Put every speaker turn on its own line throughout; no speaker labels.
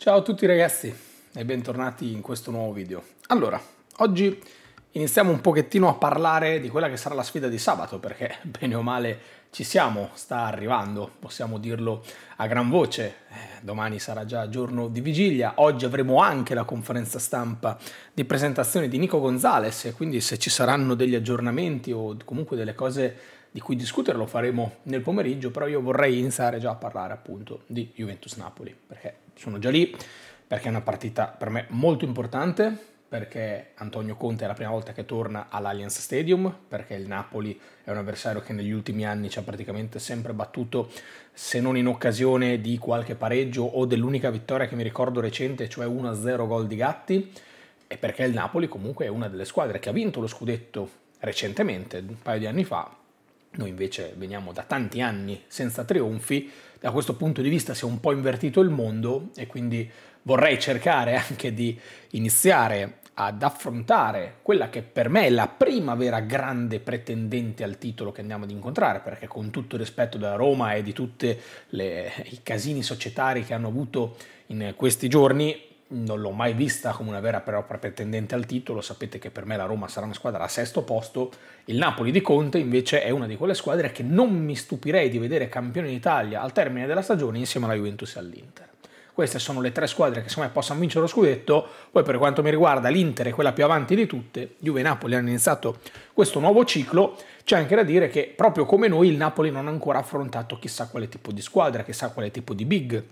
Ciao a tutti ragazzi e bentornati in questo nuovo video. Allora, oggi iniziamo un pochettino a parlare di quella che sarà la sfida di sabato perché bene o male ci siamo, sta arrivando, possiamo dirlo a gran voce. Eh, domani sarà già giorno di vigilia, oggi avremo anche la conferenza stampa di presentazione di Nico Gonzales e quindi se ci saranno degli aggiornamenti o comunque delle cose di cui discutere lo faremo nel pomeriggio, però io vorrei iniziare già a parlare appunto di Juventus-Napoli, perché sono già lì, perché è una partita per me molto importante, perché Antonio Conte è la prima volta che torna all'Allianz Stadium, perché il Napoli è un avversario che negli ultimi anni ci ha praticamente sempre battuto, se non in occasione di qualche pareggio o dell'unica vittoria che mi ricordo recente, cioè 1-0 gol di Gatti, e perché il Napoli comunque è una delle squadre che ha vinto lo scudetto recentemente, un paio di anni fa, noi invece veniamo da tanti anni senza trionfi, da questo punto di vista si è un po' invertito il mondo e quindi vorrei cercare anche di iniziare ad affrontare quella che per me è la prima vera grande pretendente al titolo che andiamo ad incontrare, perché con tutto il rispetto della Roma e di tutti i casini societari che hanno avuto in questi giorni, non l'ho mai vista come una vera e propria pretendente al titolo, sapete che per me la Roma sarà una squadra a sesto posto, il Napoli di Conte invece è una di quelle squadre che non mi stupirei di vedere campione d'Italia al termine della stagione insieme alla Juventus e all'Inter. Queste sono le tre squadre che secondo me possono vincere lo scudetto, poi per quanto mi riguarda l'Inter è quella più avanti di tutte, Juve e Napoli hanno iniziato questo nuovo ciclo, c'è anche da dire che proprio come noi il Napoli non ha ancora affrontato chissà quale tipo di squadra, chissà quale tipo di big,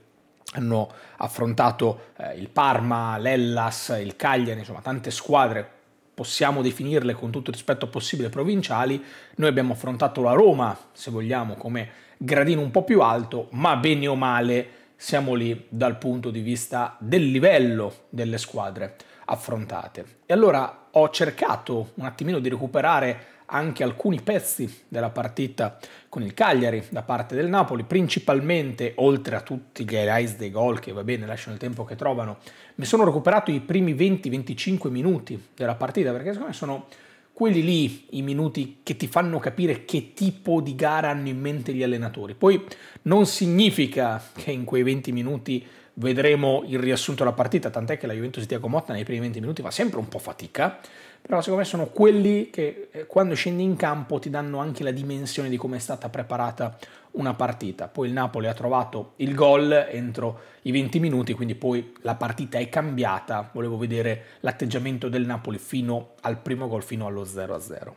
hanno affrontato eh, il Parma, l'Ellas, il Cagliari, insomma tante squadre possiamo definirle con tutto il rispetto possibile provinciali, noi abbiamo affrontato la Roma, se vogliamo, come gradino un po' più alto, ma bene o male siamo lì dal punto di vista del livello delle squadre affrontate. E allora ho cercato un attimino di recuperare anche alcuni pezzi della partita con il Cagliari da parte del Napoli, principalmente oltre a tutti gli highlights dei gol che va bene lasciano il tempo che trovano, mi sono recuperato i primi 20-25 minuti della partita perché secondo me sono quelli lì i minuti che ti fanno capire che tipo di gara hanno in mente gli allenatori. Poi non significa che in quei 20 minuti vedremo il riassunto della partita, tant'è che la Juventus di Tiago Motta nei primi 20 minuti fa sempre un po' fatica, però secondo me sono quelli che eh, quando scendi in campo ti danno anche la dimensione di come è stata preparata una partita. Poi il Napoli ha trovato il gol entro i 20 minuti, quindi poi la partita è cambiata. Volevo vedere l'atteggiamento del Napoli fino al primo gol, fino allo 0-0.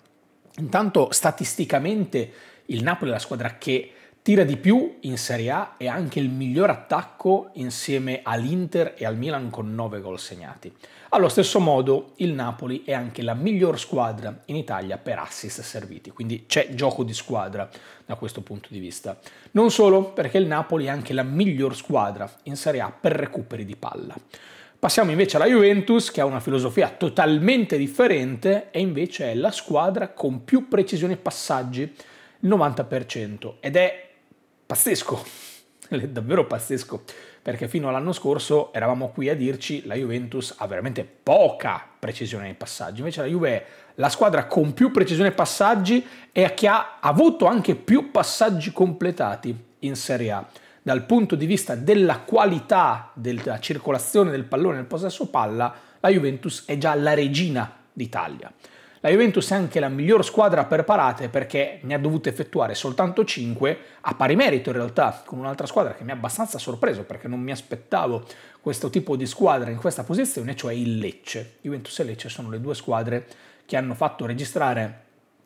Intanto statisticamente il Napoli è la squadra che tira di più in Serie A e ha anche il miglior attacco insieme all'Inter e al Milan con 9 gol segnati. Allo stesso modo il Napoli è anche la miglior squadra in Italia per assist serviti, quindi c'è gioco di squadra da questo punto di vista. Non solo, perché il Napoli è anche la miglior squadra in Serie A per recuperi di palla. Passiamo invece alla Juventus che ha una filosofia totalmente differente e invece è la squadra con più precisione passaggi, il 90%, ed è pazzesco, è davvero pazzesco, perché fino all'anno scorso eravamo qui a dirci la Juventus ha veramente poca precisione nei passaggi, invece la Juve è la squadra con più precisione passaggi e che ha avuto anche più passaggi completati in Serie A. Dal punto di vista della qualità della circolazione del pallone nel possesso palla, la Juventus è già la regina d'Italia. La Juventus è anche la miglior squadra preparata perché ne ha dovute effettuare soltanto 5 a pari merito in realtà con un'altra squadra che mi ha abbastanza sorpreso perché non mi aspettavo questo tipo di squadra in questa posizione, cioè il Lecce. Juventus e Lecce sono le due squadre che hanno fatto registrare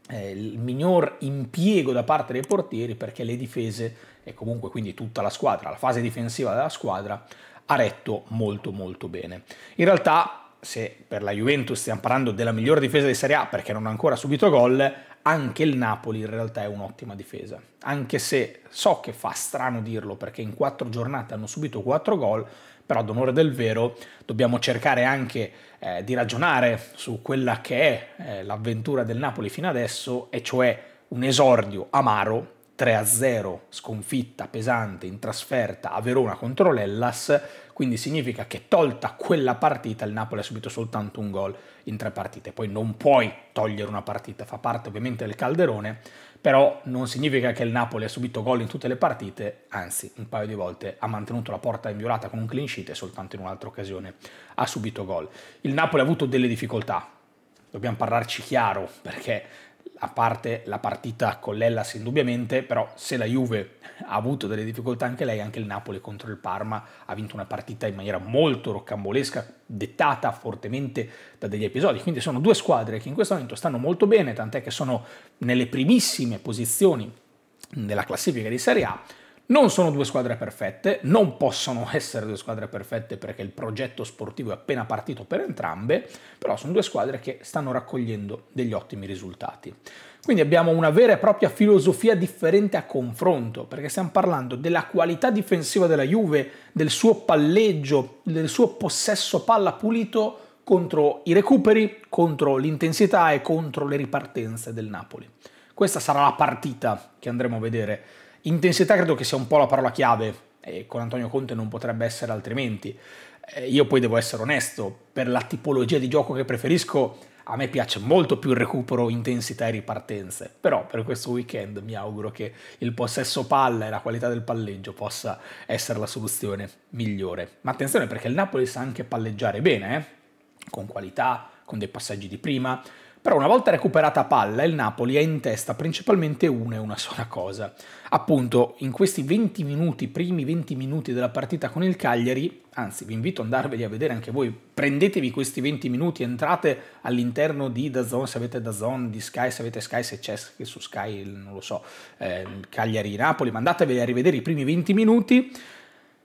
eh, il miglior impiego da parte dei portieri perché le difese e comunque quindi tutta la squadra, la fase difensiva della squadra ha retto molto molto bene. In realtà se per la Juventus stiamo parlando della migliore difesa di Serie A perché non ha ancora subito gol, anche il Napoli in realtà è un'ottima difesa. Anche se so che fa strano dirlo perché in quattro giornate hanno subito quattro gol, però ad onore del vero dobbiamo cercare anche eh, di ragionare su quella che è eh, l'avventura del Napoli fino adesso, e cioè un esordio amaro 3-0 sconfitta pesante in trasferta a Verona contro l'Ellas, quindi significa che tolta quella partita il Napoli ha subito soltanto un gol in tre partite, poi non puoi togliere una partita, fa parte ovviamente del calderone, però non significa che il Napoli ha subito gol in tutte le partite, anzi un paio di volte ha mantenuto la porta inviolata con un clean sheet e soltanto in un'altra occasione ha subito gol. Il Napoli ha avuto delle difficoltà, dobbiamo parlarci chiaro perché a parte la partita con l'Ellas indubbiamente, però se la Juve ha avuto delle difficoltà anche lei, anche il Napoli contro il Parma ha vinto una partita in maniera molto roccambolesca, dettata fortemente da degli episodi. Quindi sono due squadre che in questo momento stanno molto bene, tant'è che sono nelle primissime posizioni della classifica di Serie A non sono due squadre perfette, non possono essere due squadre perfette perché il progetto sportivo è appena partito per entrambe, però sono due squadre che stanno raccogliendo degli ottimi risultati. Quindi abbiamo una vera e propria filosofia differente a confronto, perché stiamo parlando della qualità difensiva della Juve, del suo palleggio, del suo possesso palla pulito contro i recuperi, contro l'intensità e contro le ripartenze del Napoli. Questa sarà la partita che andremo a vedere Intensità credo che sia un po' la parola chiave e con Antonio Conte non potrebbe essere altrimenti. Eh, io poi devo essere onesto, per la tipologia di gioco che preferisco, a me piace molto più il recupero, intensità e ripartenze, però per questo weekend mi auguro che il possesso palla e la qualità del palleggio possa essere la soluzione migliore. Ma attenzione perché il Napoli sa anche palleggiare bene, eh? con qualità, con dei passaggi di prima, però una volta recuperata palla il Napoli è in testa principalmente una e una sola cosa. Appunto, in questi 20 minuti, primi 20 minuti della partita con il Cagliari, anzi vi invito ad andarveli a vedere anche voi, prendetevi questi 20 minuti, entrate all'interno di Dazon se avete Dazon, di Sky se avete Sky, se c'è su Sky, non lo so, eh, Cagliari-Napoli, ma andateveli a rivedere i primi 20 minuti.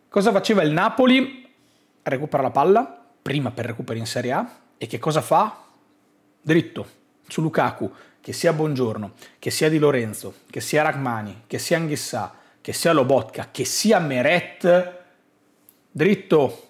Cosa faceva il Napoli? Recupera la palla, prima per recuperi in Serie A, e che cosa fa? dritto su Lukaku, che sia Buongiorno, che sia Di Lorenzo, che sia Rachmani, che sia Anghissà, che sia Lobotka, che sia Meret, dritto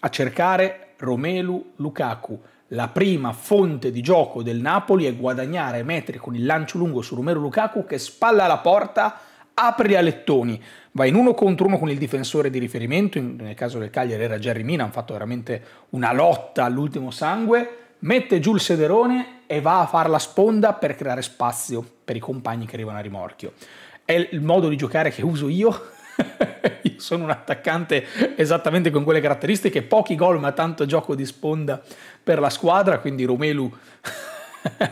a cercare Romelu Lukaku. La prima fonte di gioco del Napoli è guadagnare metri con il lancio lungo su Romelu Lukaku che spalla la porta apre a lettoni, va in uno contro uno con il difensore di riferimento, nel caso del Cagliari era Jerry Mina, hanno fatto veramente una lotta all'ultimo sangue, mette giù il sederone e va a fare la sponda per creare spazio per i compagni che arrivano a rimorchio. È il modo di giocare che uso io. io sono un attaccante esattamente con quelle caratteristiche, pochi gol ma tanto gioco di sponda per la squadra, quindi Romelu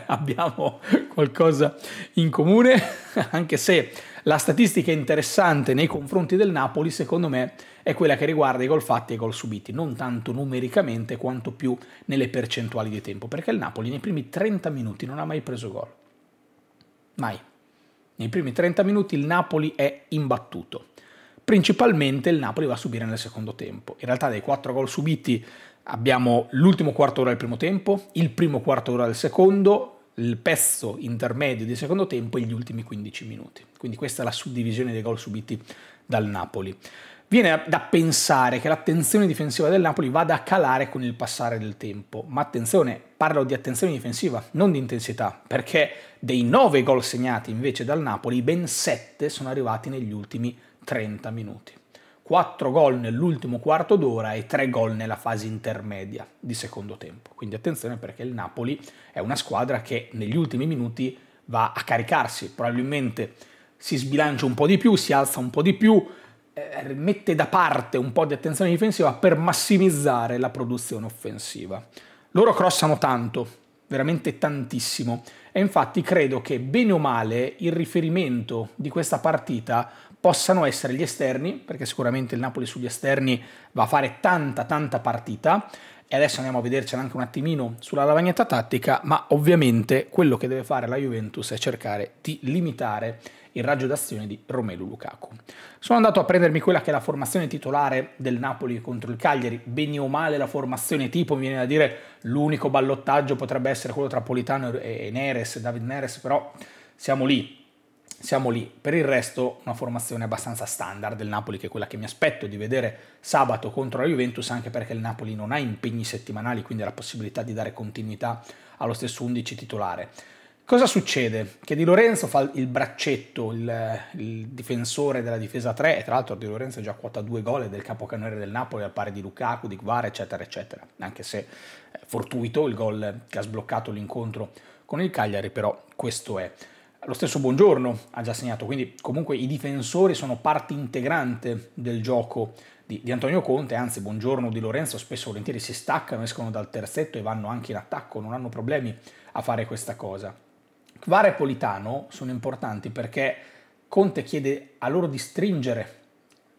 abbiamo qualcosa in comune, anche se la statistica interessante nei confronti del Napoli, secondo me, è quella che riguarda i gol fatti e i gol subiti, non tanto numericamente quanto più nelle percentuali di tempo, perché il Napoli nei primi 30 minuti non ha mai preso gol. Mai. Nei primi 30 minuti il Napoli è imbattuto. Principalmente il Napoli va a subire nel secondo tempo. In realtà dei 4 gol subiti abbiamo l'ultimo quarto d'ora del primo tempo, il primo quarto d'ora del secondo, il pezzo intermedio di secondo tempo e gli ultimi 15 minuti. Quindi questa è la suddivisione dei gol subiti dal Napoli. Viene da pensare che l'attenzione difensiva del Napoli vada a calare con il passare del tempo, ma attenzione, parlo di attenzione difensiva, non di intensità, perché dei 9 gol segnati invece dal Napoli, ben 7 sono arrivati negli ultimi 30 minuti. 4 gol nell'ultimo quarto d'ora e 3 gol nella fase intermedia di secondo tempo. Quindi attenzione perché il Napoli è una squadra che negli ultimi minuti va a caricarsi, probabilmente si sbilancia un po' di più, si alza un po' di più, eh, mette da parte un po' di attenzione difensiva per massimizzare la produzione offensiva. Loro crossano tanto, veramente tantissimo e infatti credo che bene o male il riferimento di questa partita possano essere gli esterni, perché sicuramente il Napoli sugli esterni va a fare tanta tanta partita e adesso andiamo a vedercela anche un attimino sulla lavagnetta tattica, ma ovviamente quello che deve fare la Juventus è cercare di limitare il raggio d'azione di Romelu Lukaku. Sono andato a prendermi quella che è la formazione titolare del Napoli contro il Cagliari, bene o male la formazione tipo, mi viene da dire l'unico ballottaggio potrebbe essere quello tra Politano e Neres, David Neres, però siamo lì, siamo lì. Per il resto una formazione abbastanza standard del Napoli, che è quella che mi aspetto di vedere sabato contro la Juventus, anche perché il Napoli non ha impegni settimanali, quindi ha la possibilità di dare continuità allo stesso 11 titolare. Cosa succede? Che Di Lorenzo fa il braccetto, il, il difensore della difesa 3, e tra l'altro Di Lorenzo è già quota due gol del capocannoniere del Napoli al pari di Lukaku, di Guara, eccetera, eccetera. Anche se eh, fortuito il gol che ha sbloccato l'incontro con il Cagliari, però questo è. Lo stesso Buongiorno ha già segnato, quindi comunque i difensori sono parte integrante del gioco di, di Antonio Conte, anzi Buongiorno di Lorenzo spesso volentieri si staccano, escono dal terzetto e vanno anche in attacco, non hanno problemi a fare questa cosa. Kvara e Politano sono importanti perché Conte chiede a loro di stringere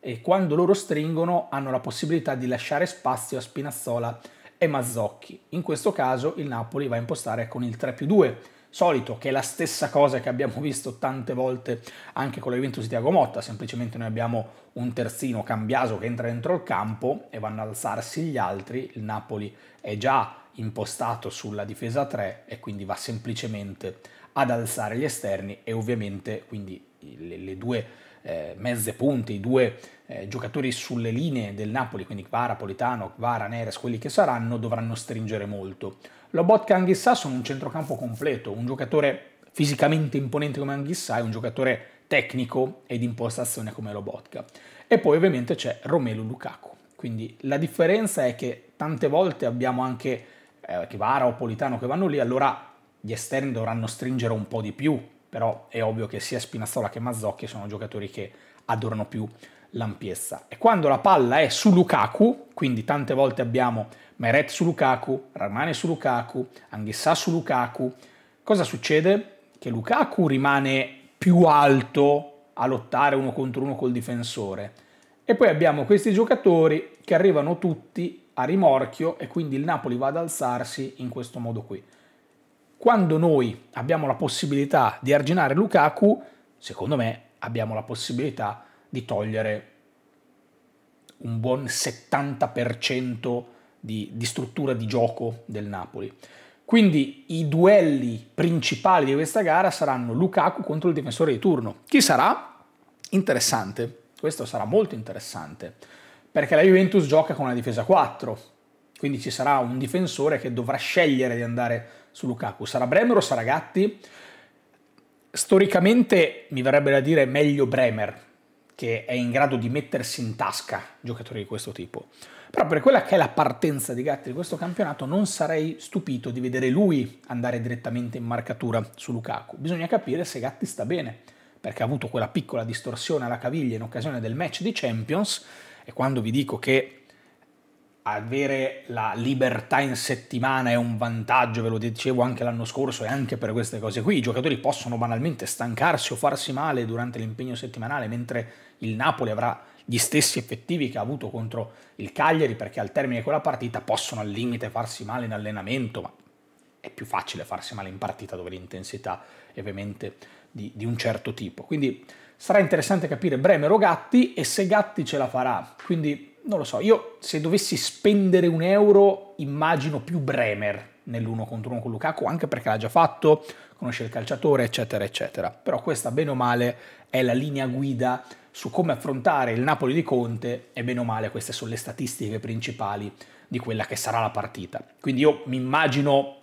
e quando loro stringono hanno la possibilità di lasciare spazio a Spinazzola e Mazzocchi. In questo caso il Napoli va a impostare con il 3 più 2 solito, che è la stessa cosa che abbiamo visto tante volte anche con l'Eventus di Tiago Motta, semplicemente noi abbiamo un terzino cambiato che entra dentro il campo e vanno ad alzarsi gli altri, il Napoli è già impostato sulla difesa 3 e quindi va semplicemente ad alzare gli esterni e ovviamente quindi le, le due eh, mezze punte, i due eh, giocatori sulle linee del Napoli, quindi Kvara, Politano, Kvara, Neres, quelli che saranno, dovranno stringere molto Lobotka e Anghissà sono un centrocampo completo, un giocatore fisicamente imponente come Anghissà e un giocatore tecnico e di impostazione come Lobotka. E poi ovviamente c'è Romelu Lukaku. Quindi la differenza è che tante volte abbiamo anche eh, Chivara o Politano che vanno lì, allora gli esterni dovranno stringere un po' di più, però è ovvio che sia Spinazzola che Mazzocchi sono giocatori che adorano più l'ampiezza. E quando la palla è su Lukaku, quindi tante volte abbiamo Meret su Lukaku, Ramane su Lukaku, Anghissa su Lukaku, cosa succede? Che Lukaku rimane più alto a lottare uno contro uno col difensore. E poi abbiamo questi giocatori che arrivano tutti a rimorchio e quindi il Napoli va ad alzarsi in questo modo qui. Quando noi abbiamo la possibilità di arginare Lukaku, secondo me abbiamo la possibilità di di togliere un buon 70% di, di struttura di gioco del Napoli. Quindi i duelli principali di questa gara saranno Lukaku contro il difensore di turno. Chi sarà? Interessante, questo sarà molto interessante, perché la Juventus gioca con una difesa 4, quindi ci sarà un difensore che dovrà scegliere di andare su Lukaku. Sarà Bremer o sarà Gatti? Storicamente mi verrebbe da dire meglio Bremer, che è in grado di mettersi in tasca giocatori di questo tipo. Però per quella che è la partenza di Gatti di questo campionato non sarei stupito di vedere lui andare direttamente in marcatura su Lukaku. Bisogna capire se Gatti sta bene, perché ha avuto quella piccola distorsione alla caviglia in occasione del match di Champions e quando vi dico che avere la libertà in settimana è un vantaggio, ve lo dicevo anche l'anno scorso e anche per queste cose qui, i giocatori possono banalmente stancarsi o farsi male durante l'impegno settimanale, mentre il Napoli avrà gli stessi effettivi che ha avuto contro il Cagliari, perché al termine di quella partita possono al limite farsi male in allenamento, ma è più facile farsi male in partita dove l'intensità è ovviamente di, di un certo tipo. Quindi sarà interessante capire Bremer o Gatti e se Gatti ce la farà. Quindi non lo so, io se dovessi spendere un euro immagino più Bremer nell'uno contro uno con Lukaku, anche perché l'ha già fatto, conosce il calciatore, eccetera, eccetera. Però questa, bene o male, è la linea guida su come affrontare il Napoli di Conte e bene o male queste sono le statistiche principali di quella che sarà la partita. Quindi io mi immagino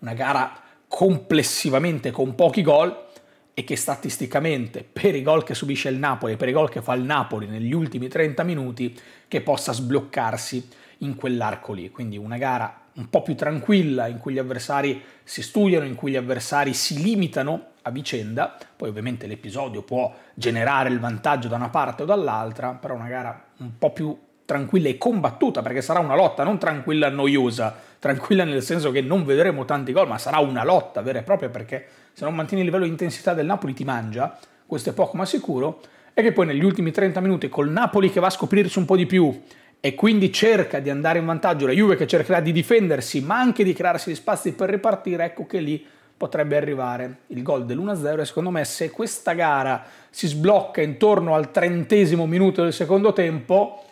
una gara complessivamente con pochi gol, e che statisticamente per i gol che subisce il Napoli e per i gol che fa il Napoli negli ultimi 30 minuti che possa sbloccarsi in quell'arco lì. Quindi una gara un po' più tranquilla in cui gli avversari si studiano, in cui gli avversari si limitano a vicenda, poi ovviamente l'episodio può generare il vantaggio da una parte o dall'altra, però una gara un po' più tranquilla e combattuta, perché sarà una lotta non tranquilla e noiosa, tranquilla nel senso che non vedremo tanti gol, ma sarà una lotta vera e propria, perché se non mantieni il livello di intensità del Napoli ti mangia, questo è poco ma sicuro, e che poi negli ultimi 30 minuti col Napoli che va a scoprirsi un po' di più e quindi cerca di andare in vantaggio, la Juve che cercherà di difendersi, ma anche di crearsi gli spazi per ripartire, ecco che lì potrebbe arrivare il gol dell'1-0 e secondo me se questa gara si sblocca intorno al trentesimo minuto del secondo tempo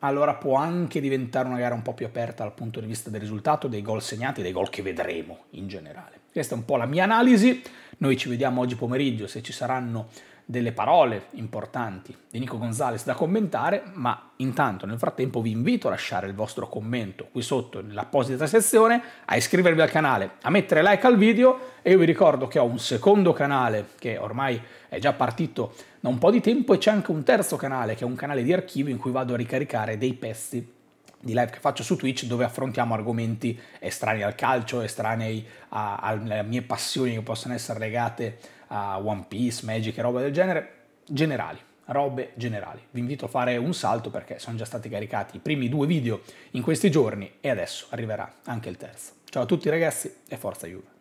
allora può anche diventare una gara un po' più aperta dal punto di vista del risultato, dei gol segnati, dei gol che vedremo in generale. Questa è un po' la mia analisi, noi ci vediamo oggi pomeriggio se ci saranno delle parole importanti di Nico Gonzalez da commentare, ma intanto nel frattempo vi invito a lasciare il vostro commento qui sotto nell'apposita sezione, a iscrivervi al canale, a mettere like al video e io vi ricordo che ho un secondo canale che ormai è già partito da un po' di tempo e c'è anche un terzo canale che è un canale di archivio in cui vado a ricaricare dei pezzi di live che faccio su Twitch dove affrontiamo argomenti estranei al calcio, estranei alle mie passioni che possono essere legate a One Piece, Magic e roba del genere, generali robe generali. Vi invito a fare un salto perché sono già stati caricati i primi due video in questi giorni e adesso arriverà anche il terzo. Ciao a tutti ragazzi e forza Juve!